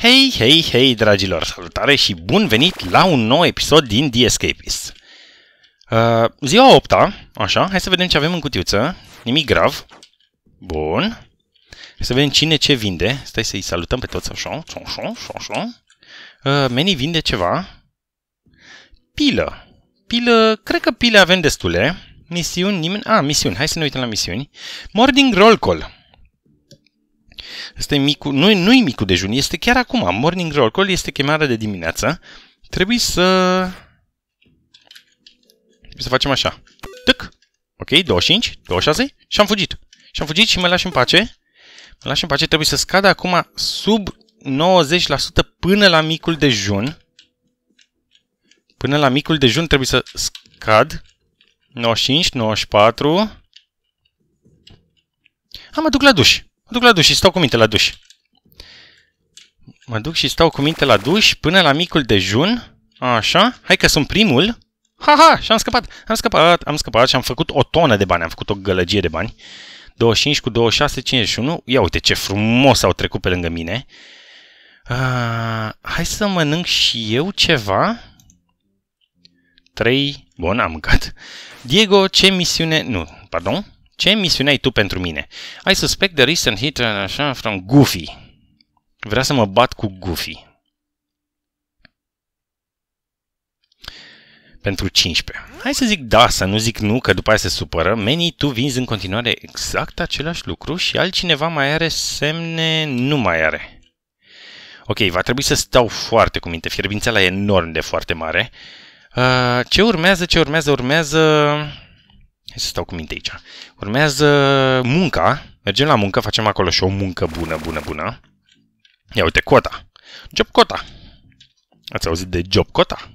Hei, hei, hei, dragilor! Salutare și bun venit la un nou episod din The Escapist. Uh, ziua 8 -a, așa, hai să vedem ce avem în cutiuță. Nimic grav. Bun. Hai să vedem cine ce vinde. Stai să-i salutăm pe toți așa, așa, așa. Uh, Meni vinde ceva. Pilă. Pilă, cred că pile avem destule. Misiuni, nimeni... A, ah, misiuni. Hai să ne uităm la misiuni. Morning Roll Call. Este micul, nu, nu e micul dejun, este chiar acum. Morning roll call este chemarea de dimineață. Trebuie să... Trebuie să facem așa. Tâc! Ok, 25, 26 și am fugit. Și am fugit și mă lași în pace. Mă lași în pace, trebuie să scadă acum sub 90% până la micul dejun. Până la micul dejun trebuie să scad. 95, 94. Am mă duc la duș. Mă duc la duș și stau cu minte la duș. Mă duc și stau cu minte la duș până la micul dejun. Așa. Hai că sunt primul. Ha-ha! Și am scăpat. Am scăpat, am scăpat și am făcut o tonă de bani. Am făcut o gălăgie de bani. 25 cu 26, 51. Ia uite ce frumos au trecut pe lângă mine. Uh, hai să mănânc și eu ceva. 3. Bun, am mâncat. Diego, ce misiune... Nu, pardon. Ce misiune ai tu pentru mine? I suspect the recent hit așa, from Goofy. Vrea să mă bat cu Goofy. Pentru 15. Hai să zic da, să nu zic nu, că după aia se supără. Menii, tu vinzi în continuare exact același lucru și altcineva mai are semne, nu mai are. Ok, va trebui să stau foarte cu minte. Fierbințeala e enorm de foarte mare. Uh, ce urmează, ce urmează, urmează... Hai să stau cu minte aici. Urmează munca. Mergem la muncă, facem acolo și o muncă bună, bună, bună. Ia uite, cota. Job cota. Ați auzit de job cota?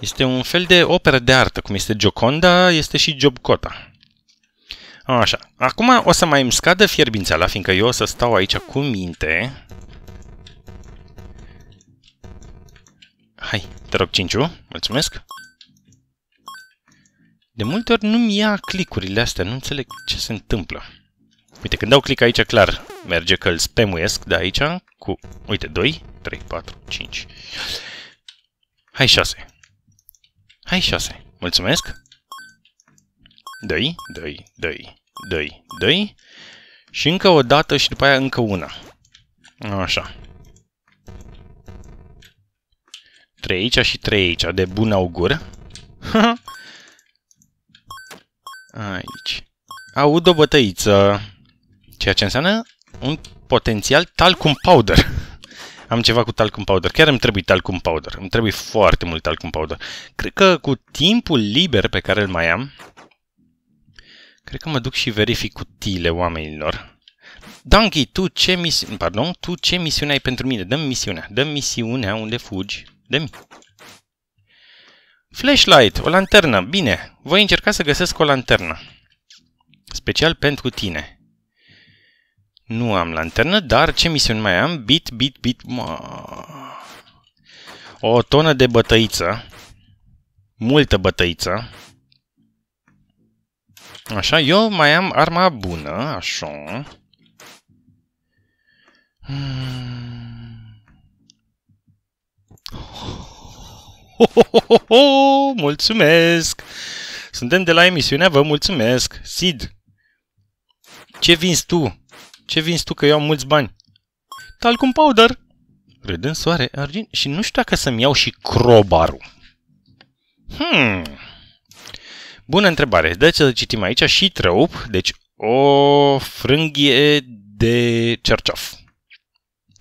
Este un fel de operă de artă, cum este Gioconda, este și Job Cota. Așa. Acum o să mai îmi scadă la, fiindcă eu o să stau aici cu minte. Hai, te rog, Cinciu, mulțumesc. De multe ori nu-mi ia clicurile astea, nu înțeleg ce se întâmplă. Uite, când dau click aici, clar, merge că îl spemuiesc, de aici, cu, uite, 2, 3, 4, 5. Hai 6. Hai 6. Mulțumesc. 2, 2, 2, 2, 2. Și încă o dată și după aia încă una. Așa. 3 aici și 3 aici, de bun augur. Aici. Aud o bătăiță, ceea ce înseamnă un potențial talcum powder. Am ceva cu talcum powder. Chiar îmi trebuie talcum powder. Îmi trebuie foarte mult talcum powder. Cred că cu timpul liber pe care îl mai am, cred că mă duc și verific cutiile oamenilor. Donkey, tu ce misiune... Pardon, tu ce misiune ai pentru mine? Dă-mi misiunea. Dă-mi misiunea unde fugi. Dă-mi. Flashlight, o lanternă. Bine, voi încerca să găsesc o lanternă. Special pentru tine. Nu am lanternă, dar ce misiuni mai am? Bit, bit, bit... Mă... O tonă de bătăiță. Multă bătăiță. Așa, eu mai am arma bună, așa. Hmm. Oh. Ho, mulțumesc! Suntem de la emisiunea, vă mulțumesc! Sid, ce vinzi tu? Ce vinzi tu că eu am mulți bani? Talcum powder! Râd în soare, argint și nu știu dacă să-mi iau și crobarul. Hmm. Bună întrebare. Deci să citim aici și trăup, deci o frânghie de cerceaf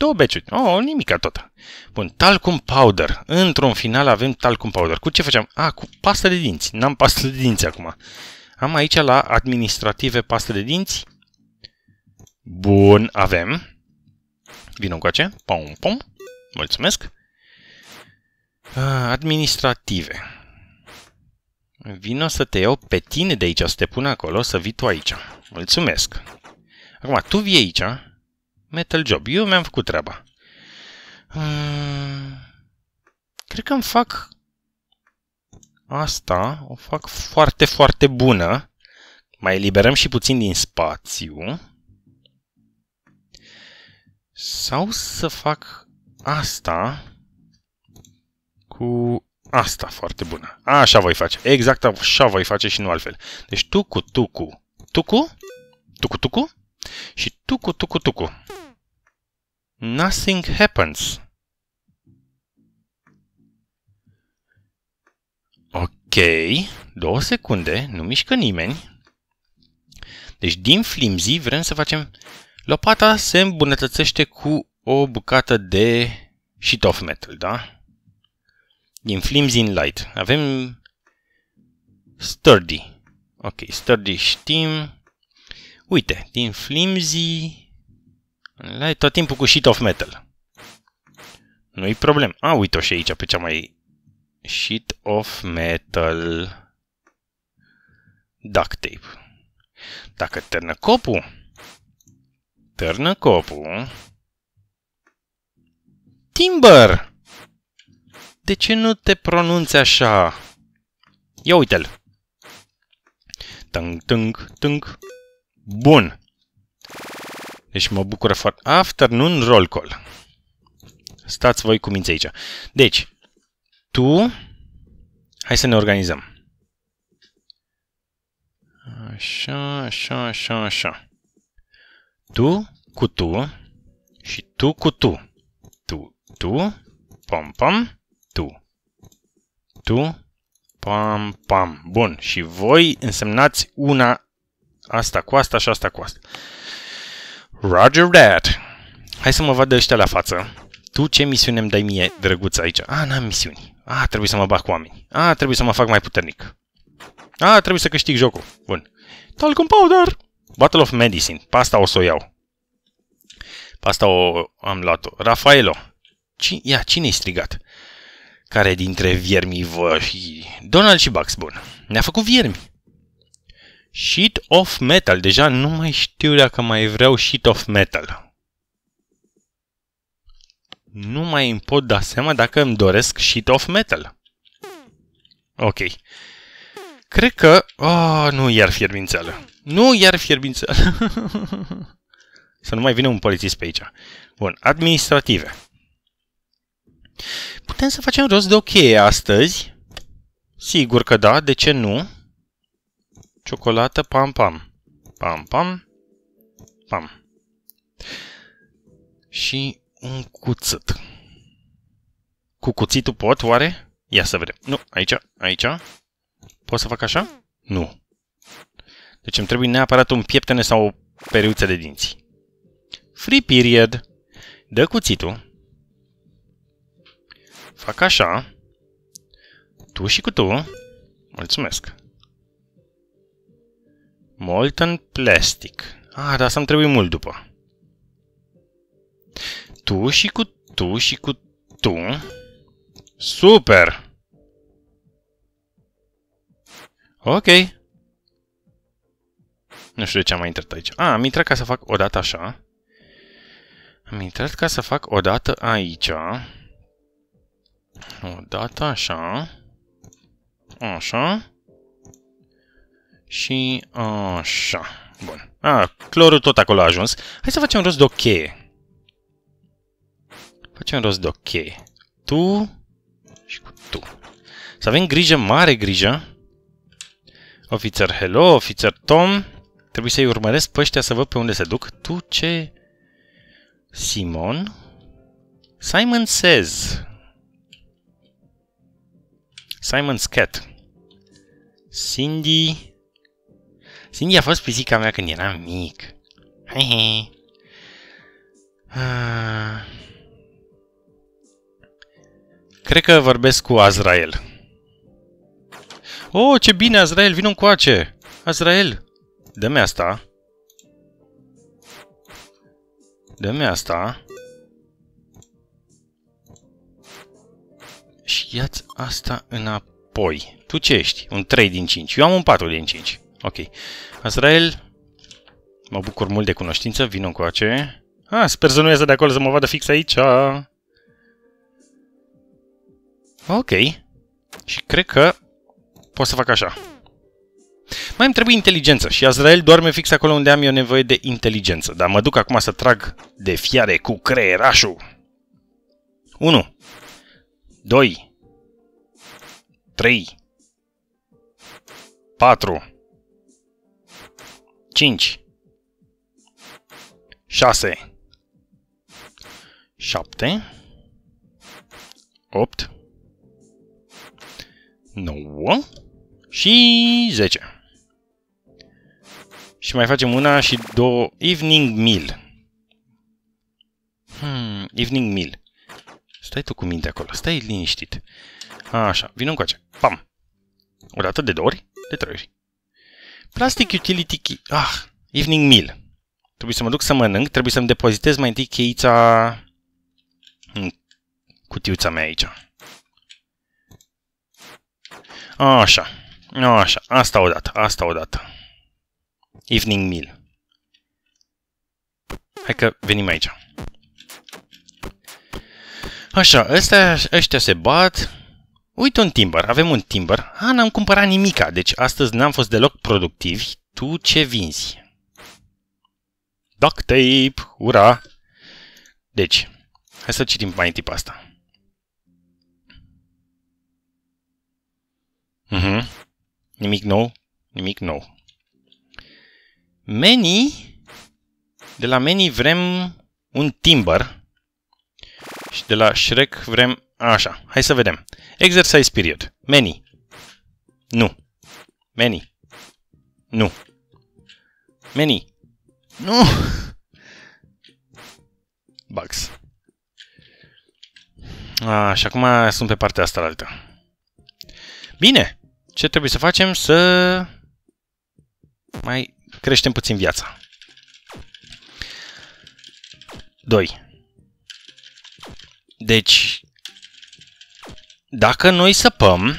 două beciuri, oh, nimica tot. Bun, talcum powder. Într-un final avem talcum powder. Cu ce facem? Ah, cu pastă de dinți. N-am pastă de dinți acum. Am aici la administrative pastă de dinți. Bun, avem. Vino cu ce? Pom, pom. Mulțumesc. Administrative. Vino să te iau pe tine de aici, să te pun acolo, să vii tu aici. Mulțumesc. Acum, tu vii aici, Metal job. Eu mi-am făcut treaba. Hmm, cred că îmi fac asta, o fac foarte, foarte bună. Mai eliberăm și puțin din spațiu. Sau să fac asta cu asta foarte bună. Așa voi face. Exact așa voi face și nu altfel. Deci tu cu tu cu. Tu cu? Tu cu tu cu? și tucu, tucu, tucu. Nothing happens. Ok, două secunde, nu mișcă nimeni. Deci din flimzi vrem să facem... Lopata se îmbunătățește cu o bucată de sheet of metal, da? Din flimzi în light. Avem sturdy. Ok, sturdy știm. Uite, din flimsy... la tot timpul cu sheet of metal. Nu-i problem. A, uite-o și aici pe cea mai... Sheet of metal... Duct tape. Dacă târnă copul... Târnă copul... Timber! De ce nu te pronunți așa? Ia uite-l! Tâng, tâng, tâng. Bun. Deci mă bucură foarte... Afternoon roll call. Stați voi cu minți aici. Deci, tu... Hai să ne organizăm. Așa, așa, așa, așa. Tu cu tu și tu cu tu. Tu, tu, pom, pom, tu. Tu, pam, pam. Bun. Și voi însemnați una asta cu asta și asta cu asta. Roger that! Hai să mă vadă ăștia la față. Tu ce misiune îmi dai mie, drăguț, aici? A, n-am misiuni. A, trebuie să mă bag cu oameni. A, trebuie să mă fac mai puternic. A, trebuie să câștig jocul. Bun. Talcum Powder! Battle of Medicine. Pasta o să o iau. Pasta o am luat-o. Rafaelo. Ci, ia, cine-i strigat? Care dintre viermii vă... Donald și Bugs, bun. Ne-a făcut viermi. Sheet of Metal. Deja nu mai știu dacă mai vreau Sheet of Metal. Nu mai îmi pot da seama dacă îmi doresc Sheet of Metal. Ok. Cred că... Oh, nu iar fierbințeală. Nu iar fierbințeală. Să nu mai vină un polițist pe aici. Bun, administrative. Putem să facem rost de ok astăzi? Sigur că da, de ce nu? Ciocolată, pam, pam. Pam, pam. Pam. Și un cuțit. Cu cuțitul pot, oare? Ia să vedem. Nu, aici, aici. Pot să fac așa? Nu. Deci îmi trebuie neapărat un pieptene sau o periuță de dinți. Free period. Dă cuțitul. Fac așa. Tu și cu tu. Mulțumesc. Molten plastic. Ah, dar să-mi trebuie mult după. Tu și cu tu și cu tu. Super! Ok. Nu știu de ce am mai intrat aici. A, ah, am intrat ca să fac odată așa. Am intrat ca să fac odată aici. Odată așa. Așa. Și așa. Bun. Ah, clorul tot acolo a ajuns. Hai să facem rost de o facem cheie. Facem rost de o cheie. Tu și cu tu. Să avem grijă, mare grijă. Ofițer Hello, ofițer Tom. Trebuie să-i urmăresc pe ăștia să văd pe unde se duc. Tu ce... Simon? Simon Says. Simon's Cat. Cindy... Cindy a fost pisica mea când eram mic. Hehe. Ah. Cred că vorbesc cu Azrael. Oh, ce bine, Azrael, un coace! Azrael, dă-mi asta. Dă-mi asta. Și ia asta înapoi. Tu ce ești? Un 3 din 5. Eu am un 4 din 5. Ok. Azrael, mă bucur mult de cunoștință, vin încoace. Ah, sper să nu iasă de acolo să mă vadă fix aici. Ok. Și cred că pot să fac așa. Mai îmi trebuie inteligență și Azrael doarme fix acolo unde am eu nevoie de inteligență. Dar mă duc acum să trag de fiare cu creierașul. 1 2 3 4 5 6 7 8 9 și 10. Și mai facem una și două evening meal. Hmm, evening meal. Stai tu cu minte acolo, stai liniștit. Așa, vină încoace. Pam. O dată de două ori, de trei ori. Plastic Utility Key. Ah, evening meal. Trebuie să mă duc să mănânc, trebuie să-mi depozitez mai întâi cheița în cutiuța mea aici. Așa, așa, asta odată, asta odată. Evening meal. Hai că venim aici. Așa, ăstea, ăștia se bat. Uite un timber, avem un timber. A, n-am cumpărat nimica, deci astăzi n-am fost deloc productivi. Tu ce vinzi? Duct tape, ura! Deci, hai să citim mai tip asta. Uh mhm. -huh. Nimic nou, nimic nou. Many, de la Many vrem un timber și de la Shrek vrem așa. Hai să vedem. Exercise period. Many. Nu. Many. Nu. Many. Nu! Bugs. A, și acum sunt pe partea asta la altă. Bine! Ce trebuie să facem? Să mai creștem puțin viața. 2. Deci, dacă noi săpăm,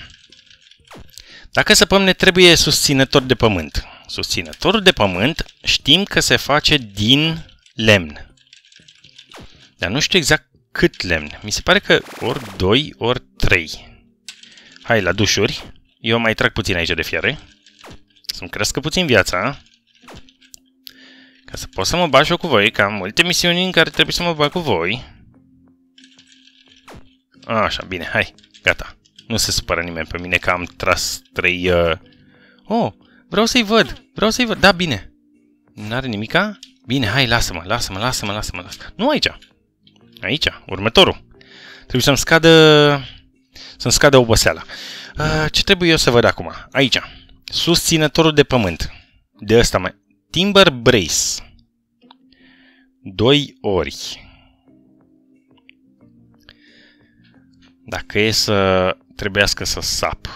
dacă săpăm ne trebuie susținător de pământ. Susținătorul de pământ știm că se face din lemn. Dar nu știu exact cât lemn. Mi se pare că ori 2, ori 3. Hai la dușuri. Eu mai trag puțin aici de fiare. Să-mi crească puțin viața. Ca să pot să mă bag cu voi, că am multe misiuni în care trebuie să mă bag cu voi. Așa, bine, hai. Gata. Nu se supără nimeni pe mine că am tras trei... Uh... Oh, vreau să-i văd. Vreau să-i văd. Da, bine. N-are nimica? Bine, hai, lasă-mă, lasă-mă, lasă-mă, lasă-mă. Lasă nu aici. Aici, următorul. Trebuie să-mi scadă... Să-mi scadă oboseala. Uh, ce trebuie eu să văd acum? Aici. Susținătorul de pământ. De ăsta mai... Timber Brace. Doi ori. Dacă e să trebuiască să sap.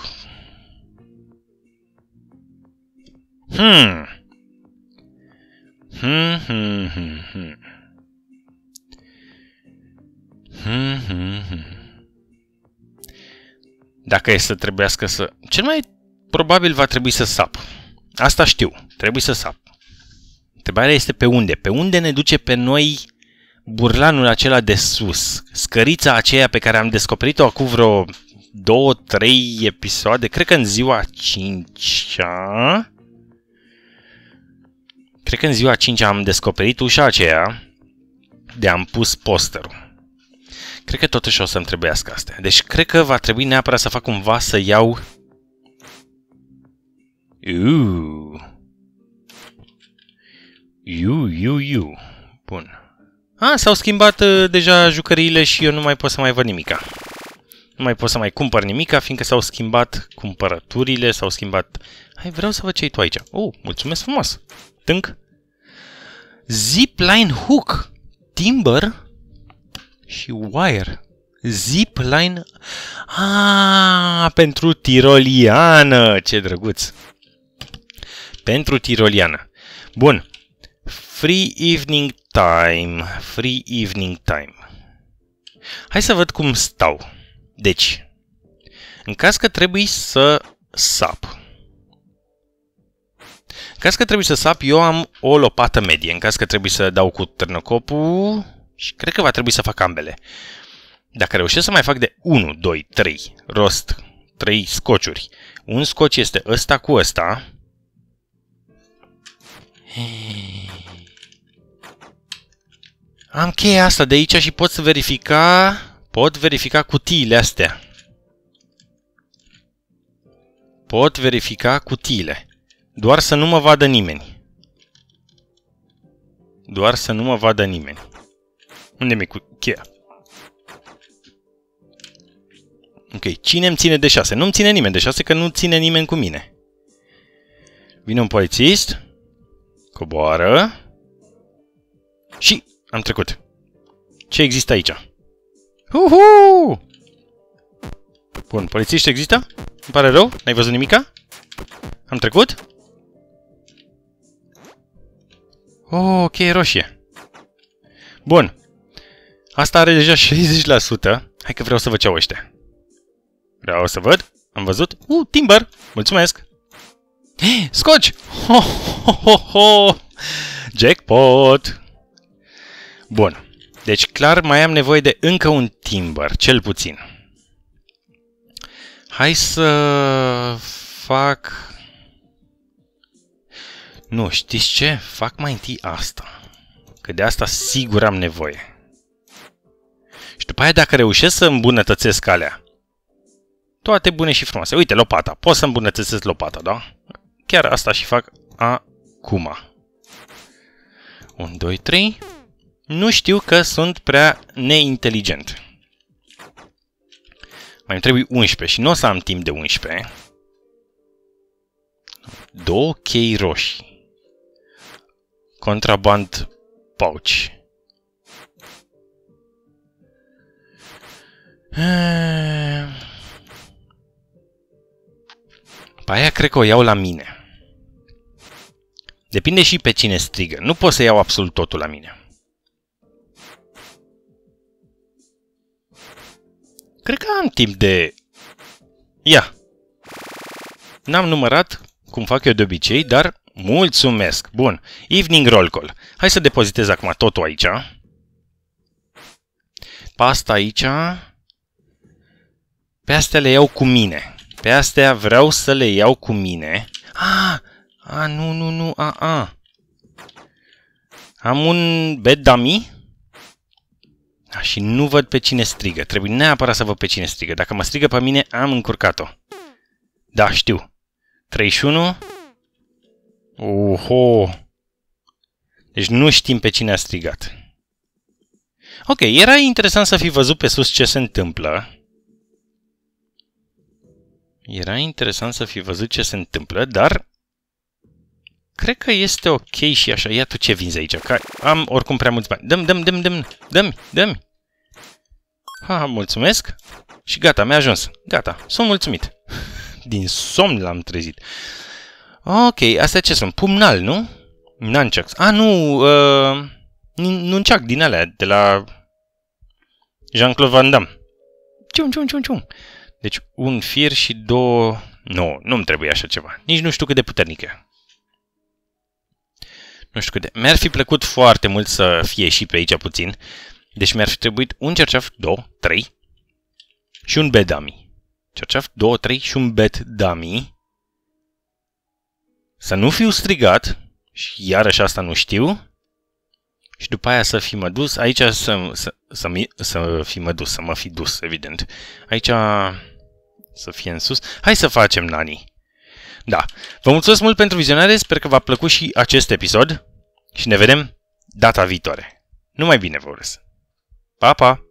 Hmm. Hmm, hmm, hmm, hmm. Hmm, hmm, hmm. Dacă e să trebuiască să... Cel mai probabil va trebui să sap. Asta știu. Trebuie să sap. Întrebarea este pe unde. Pe unde ne duce pe noi burlanul acela de sus, scărița aceea pe care am descoperit-o acum vreo două, trei episoade, cred că în ziua 5 cred că în ziua 5 am descoperit ușa aceea de am pus posterul. Cred că totuși o să-mi trebuiască astea. Deci cred că va trebui neapărat să fac cumva să iau... Iu. Iu, iu, iu. Bun. A, s-au schimbat uh, deja jucăriile și eu nu mai pot să mai văd nimica. Nu mai pot să mai cumpăr nimica, fiindcă s-au schimbat cumpărăturile, s-au schimbat... Hai, vreau să văd ce tu aici. Oh, mulțumesc frumos! Tânc! Zipline hook, timber și wire. Zipline... Ah, pentru tiroliană! Ce drăguț! Pentru tiroliană. Bun. Free evening time, free evening time. Hai să văd cum stau. Deci, în caz că trebuie să sap. În caz că trebuie să sap, eu am o lopată medie. În caz că trebuie să dau cu târnăcopul și cred că va trebui să fac ambele. Dacă reușesc să mai fac de 1, 2, 3 rost, 3 scociuri. Un scoci este ăsta cu ăsta. Hei. Am cheia asta de aici și pot să verifica, pot verifica cutiile astea. Pot verifica cutiile. Doar să nu mă vadă nimeni. Doar să nu mă vadă nimeni. Unde mi-e cu cheia? Ok, cine îmi ține de șase? Nu-mi ține nimeni de șase, că nu ține nimeni cu mine. Vine un polițist, coboară și am trecut. Ce există aici? Uhu! Bun, polițiști există? Îmi pare rău, n-ai văzut nimica? Am trecut? Oh, ok, roșie. Bun. Asta are deja 60%. Hai că vreau să văd ce au ăștia. Vreau să văd. Am văzut. Uh, timber! Mulțumesc! Scoci! Ho, ho, ho, ho! Jackpot! Bun. Deci clar mai am nevoie de încă un timbăr, cel puțin. Hai să fac... Nu, știți ce? Fac mai întâi asta. Că de asta sigur am nevoie. Și după aia dacă reușesc să îmbunătățesc alea, toate bune și frumoase. Uite, lopata. Pot să îmbunătățesc lopata, da? Chiar asta și fac acum. 1, 2, 3 nu știu că sunt prea neinteligent. Mai îmi trebuie 11 și nu o să am timp de 11. Două chei roșii. Contraband pouch. Pe aia cred că o iau la mine. Depinde și pe cine strigă. Nu pot să iau absolut totul la mine. Cred că am timp de... Ia! N-am numărat, cum fac eu de obicei, dar mulțumesc! Bun, evening roll call. Hai să depozitez acum totul aici. Pasta aici. Pe astea le iau cu mine. Pe astea vreau să le iau cu mine. Ah! A, ah, nu, nu, nu, a, ah, a. Ah. Am un bed dummy barca da, și nu văd pe cine strigă. Trebuie neapărat să văd pe cine strigă. Dacă mă strigă pe mine, am încurcat-o. Da, știu. 31. Oho! Deci nu știm pe cine a strigat. Ok, era interesant să fi văzut pe sus ce se întâmplă. Era interesant să fi văzut ce se întâmplă, dar cred că este ok și așa. Ia tu ce vinzi aici, că am oricum prea mulți bani. Dăm, dăm, dăm, dăm, dăm, dăm. Ha, mulțumesc și gata, mi-a ajuns. Gata, sunt mulțumit. Din somn l-am trezit. Ok, astea ce sunt? Pumnal, nu? Nunchucks. A, nu, uh, din alea, de la Jean-Claude Van Damme. Cium, cium, cium, cium. Deci un fir și două... Nu, nu-mi trebuie așa ceva. Nici nu știu cât de puternic e. Nu știu cât de... Mi-ar fi plăcut foarte mult să fie și pe aici puțin, deci mi-ar fi trebuit un cerceaf 2, 3 și un bedami. Cerceaf 2, 3 și un bet dummy. Să nu fiu strigat, și iarăși asta nu știu, și după aia să fi mă dus, aici să, să, să, să, să fi mă dus, să mă fi dus, evident. Aici să fie în sus. Hai să facem, Nani. Da. Vă mulțumesc mult pentru vizionare, sper că v-a plăcut și acest episod și ne vedem data viitoare. Numai bine vă urez! Papa. Pa.